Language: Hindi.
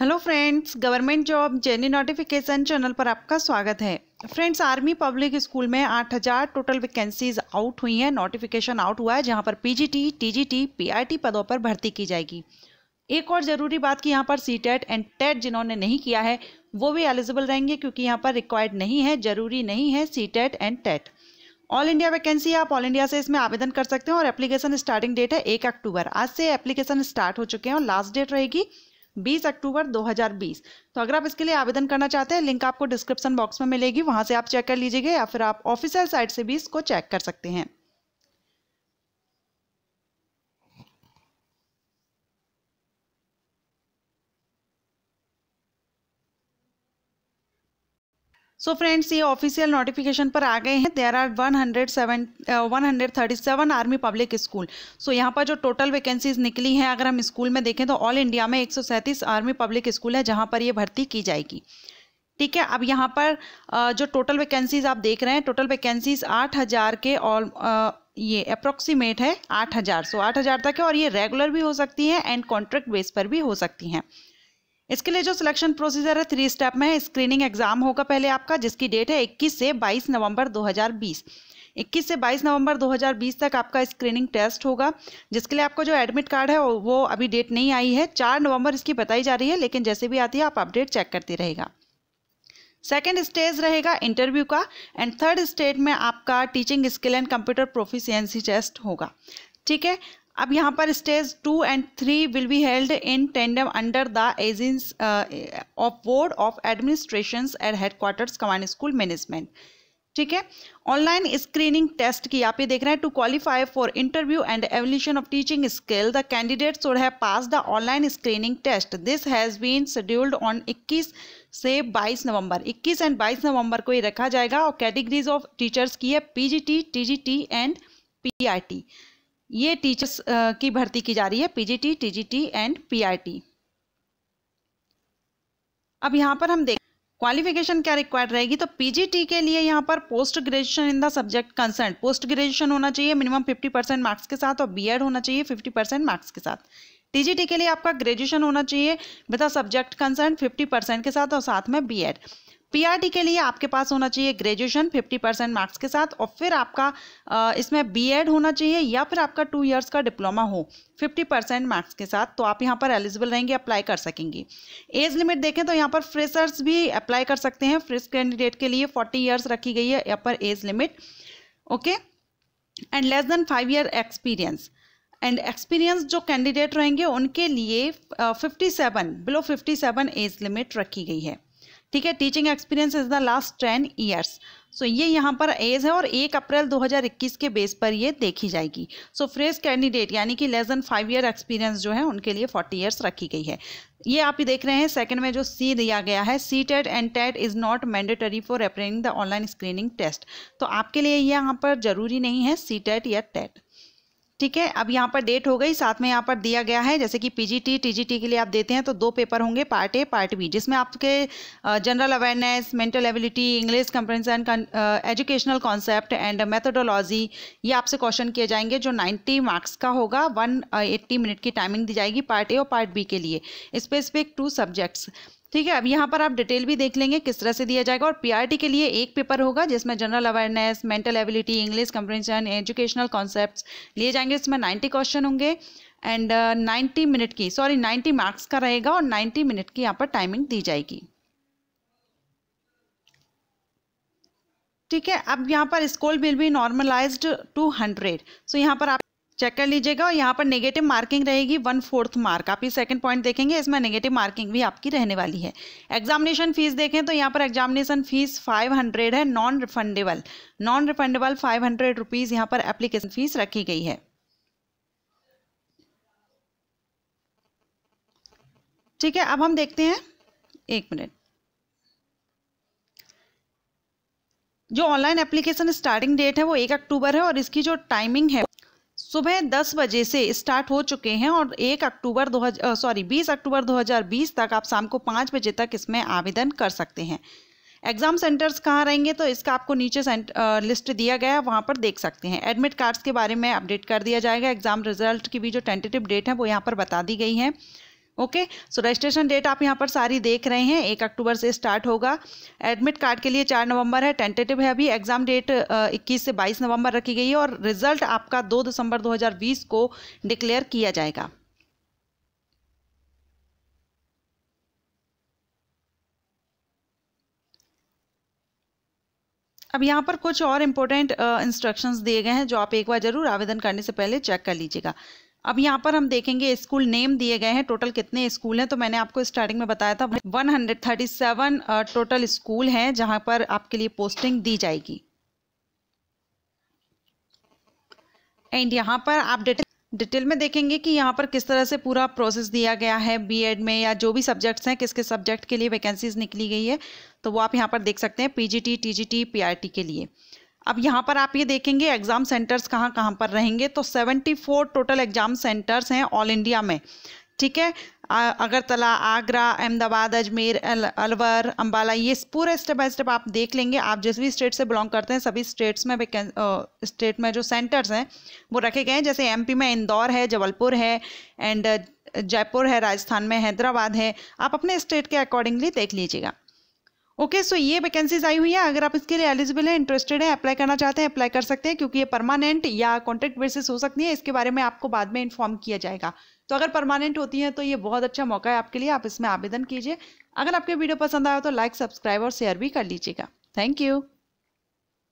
hello friends government job genie notification channel पर आपका स्वागत है फ्रेंड्स आर्मी पब्लिक स्कूल में 8000 टोटल वैकेंसीज आउट हुई हैं नोटिफिकेशन आउट हुआ है जहां पर पीजीटी, टीजीटी, पीआईटी पदों पर भर्ती की जाएगी एक और ज़रूरी बात कि यहाँ पर सी टेट एंड टेट जिन्होंने नहीं किया है वो भी एलिजिबल रहेंगे क्योंकि यहाँ पर रिक्वायर्ड नहीं है ज़रूरी नहीं है C TET and TET all India vacancy आप ऑल इंडिया से इसमें आवेदन कर सकते हैं और एप्लीकेशन स्टार्टिंग डेट है एक अक्टूबर आज से एप्लीकेशन स्टार्ट हो चुके हैं और लास्ट डेट रहेगी 20 अक्टूबर 2020 तो अगर आप इसके लिए आवेदन करना चाहते हैं लिंक आपको डिस्क्रिप्शन बॉक्स में मिलेगी वहां से आप चेक कर लीजिएगा या फिर आप ऑफिशियल साइट से भी इसको चेक कर सकते हैं सो फ्रेंड्स ये ऑफिशियल नोटिफिकेशन पर आ गए हैं there are one hundred seven one hundred thirty seven army public school so यहाँ पर जो टोटल वैकेंसीज निकली हैं अगर हम स्कूल में देखें तो ऑल इंडिया में एक सौ सैंतीस आर्मी पब्लिक स्कूल है जहाँ पर ये भर्ती की जाएगी ठीक है अब यहाँ पर uh, जो टोटल वैकेंसीज आप देख रहे हैं टोटल वैकेंसीज आठ हज़ार के ऑल uh, ये अप्रोक्सीमेट है आठ हज़ार सो आठ हज़ार तक है और ये रेगुलर भी हो सकती हैं एंड कॉन्ट्रैक्ट बेस पर भी हो सकती हैं इसके लिए जो सिलेक्शन प्रोसीजर है थ्री स्टेप में स्क्रीनिंग एग्जाम होगा पहले आपका जिसकी डेट है 21 से 22 नवंबर 2020 21 से 22 नवंबर 2020 तक आपका स्क्रीनिंग टेस्ट होगा जिसके लिए आपको जो एडमिट कार्ड है वो अभी डेट नहीं आई है चार नवंबर इसकी बताई जा रही है लेकिन जैसे भी आती है आप अपडेट चेक करते रहेगा सेकेंड स्टेज रहेगा इंटरव्यू का एंड थर्ड स्टेज में आपका teaching skill and computer proficiency test होगा ठीक है अब यहाँ पर stage two and three will be held in tandem under the एजेंस of board of administration at headquarters command school management ठीक है ऑनलाइन स्क्रीनिंग टेस्ट की आप ये देख रहे हैं to qualify for interview and evaluation of teaching skill the candidates should have pass the online screening test this has been scheduled on 21 से 22 नवंबर 21 एंड 22 नवंबर को ये रखा जाएगा और कैटेगरीज ऑफ टीचर्स की है पीजीटी टीजीटी एंड पीआईटी ये टीचर्स की भर्ती की जा रही है पीजीटी टीजीटी एंड पीआईटी अब यहाँ पर हम देख क्वालिफिकेशन क्या रिक्वायर्ड रहेगी तो पीजीटी के लिए यहाँ पर post graduation in the subject concern post graduation होना चाहिए मिनिमम 50 परसेंट मार्क्स के साथ और बीएड होना चाहिए 50 परसेंट मार्क्स के साथ टीजीटी के लिए आपका ग्रेजुएशन होना चाहिए विद सब्जेक्ट कंसर्न 50 परसेंट के साथ और साथ में बीएड पीआरटी के लिए आपके पास होना चाहिए ग्रेजुएशन 50 परसेंट मार्क्स के साथ और फिर आपका इसमें बीएड होना चाहिए या फिर आपका टू इयर्स का डिप्लोमा हो 50 परसेंट मार्क्स के साथ तो आप यहाँ पर एलिजिबल रहेंगे अप्लाई कर सकेंगे एज लिमिट देखें तो यहाँ पर फ्रेशर्स भी अप्लाई कर सकते हैं फ्रेश कैंडिडेट के लिए फोर्टी ईयर्स रखी गई है यहाँ पर age limit okay and less than five year experience and experience जो कैंडिडेट रहेंगे उनके लिए fifty seven below fifty seven age limit रखी गई है ठीक है teaching experience is the last ten years so ये यहाँ पर एज है और एक अप्रैल 2021 के बेस पर ये देखी जाएगी सो फ्रेश कैंडिडेट यानी कि less than five year experience जो है उनके लिए फोर्टी ईयर्स रखी गई है ये आप ही देख रहे हैं सेकंड में जो सी दिया गया है C TET and TET is not mandatory for appearing the online screening test तो आपके लिए यहाँ पर ज़रूरी नहीं है सी टेट e या टेट ठीक है अब यहाँ पर डेट हो गई साथ में यहाँ पर दिया गया है जैसे कि पीजीटी टीजीटी के लिए आप देते हैं तो दो पेपर होंगे पार्ट ए पार्ट बी जिसमें आपके general awareness mental ability English comprehension educational concept and methodology ये आपसे क्वेश्चन किए जाएंगे जो 90 मार्क्स का होगा वन मिनट की टाइमिंग दी जाएगी पार्ट ए और पार्ट बी के लिए स्पेसिफिक टू सब्जेक्ट्स ठीक है अब यहाँ पर आप डिटेल भी देख लेंगे किस तरह से दिया जाएगा और पीआरटी के लिए एक पेपर होगा जिसमें general awareness mental ability English comprehension educational concept लिए जाएंगे इसमें 90 क्वेश्चन होंगे एंड नाइन्टी मिनट की सॉरी नाइन्टी मार्क्स का रहेगा और नाइन्टी मिनट की यहाँ पर टाइमिंग दी जाएगी ठीक है अब यहाँ पर score will be normalized to hundred so यहाँ पर आप चेक कर लीजिएगा और यहाँ पर नेगेटिव मार्किंग रहेगी वन फोर्थ मार्क आप ये सेकंड पॉइंट देखेंगे इसमें नेगेटिव मार्किंग भी आपकी रहने वाली है एग्जामिनेशन फीस देखें तो यहाँ पर एग्जामिनेशन फीस 500 है non refundable non refundable 500 hundred rupees यहाँ पर एप्लीकेशन फीस रखी गई है ठीक है अब हम देखते हैं एक मिनट जो ऑनलाइन एप्लीकेशन स्टार्टिंग डेट है वो एक अक्टूबर है और इसकी जो टाइमिंग है सुबह 10 बजे से स्टार्ट हो चुके हैं और 1 अक्टूबर दो सॉरी 20 अक्टूबर 2020 तक आप शाम को 5 बजे तक इसमें आवेदन कर सकते हैं एग्ज़ाम सेंटर्स कहाँ रहेंगे तो इसका आपको नीचे आ, लिस्ट दिया गया है वहाँ पर देख सकते हैं एडमिट कार्ड्स के बारे में अपडेट कर दिया जाएगा एग्ज़ाम रिजल्ट की भी जो टेंटेटिव डेट है वो यहाँ पर बता दी गई है ओके सो रजिस्ट्रेशन डेट आप यहाँ पर सारी देख रहे हैं एक अक्टूबर से स्टार्ट होगा एडमिट कार्ड के लिए चार नवंबर है टेंटेटिव है अभी एग्जाम डेट इक्कीस से बाईस नवंबर रखी गई है और रिजल्ट आपका दो दिसंबर दो को डिक्लेयर किया जाएगा अब यहाँ पर कुछ और इम्पोर्टेंट इंस्ट्रक्शंस दिए गए हैं जो आप एक बार जरूर आवेदन करने से पहले चेक कर लीजिएगा अब यहाँ पर हम देखेंगे स्कूल नेम दिए गए हैं टोटल कितने स्कूल हैं तो मैंने आपको स्टार्टिंग में बताया था 137 टोटल स्कूल हैं जहाँ पर आपके लिए पोस्टिंग दी जाएगी एंड यहाँ पर आप डिटेल डिटेल में देखेंगे कि यहाँ पर किस तरह से पूरा प्रोसेस दिया गया है बीएड में या जो भी सब्जेक्ट्स हैं किस किस सब्जेक्ट के लिए वैकेंसीज निकली गई है तो वो आप यहाँ पर देख सकते हैं पीजीटी टीजीटी पीआरटी के लिए अब यहाँ पर आप ये देखेंगे एग्ज़ाम सेंटर्स कहाँ कहाँ पर रहेंगे तो 74 टोटल एग्ज़ाम सेंटर्स हैं ऑल इंडिया में ठीक है अगरतला आगरा अहमदाबाद अजमेर अलवर अम्बाला ये पूरे स्टेप बाय स्टेप आप देख लेंगे आप जिस भी स्टेट से बिलोंग करते हैं सभी स्टेट्स में स्टेट में जो सेंटर्स हैं वो रखे गए हैं जैसे एमपी में इंदौर है जबलपुर है एंड जयपुर है राजस्थान में हैदराबाद है आप अपने स्टेट के अकॉर्डिंगली देख लीजिएगा ओके सो ये वैकेंसीज आई हुई है अगर आप इसके लिए एलिजिबल हैं इंटरेस्टेड है अप्लाई करना चाहते हैं अप्लाई कर सकते हैं क्योंकि ये परमानेंट या कॉन्ट्रैक्ट बेसिस हो सकती है इसके बारे में आपको बाद में इन्फॉर्म किया जाएगा तो अगर परमानेंट होती है तो ये बहुत अच्छा मौका है आपके लिए आप इसमें आवेदन कीजिए अगर आपके वीडियो पसंद आया तो लाइक सब्सक्राइब और शेयर भी कर लीजिएगा थैंक यू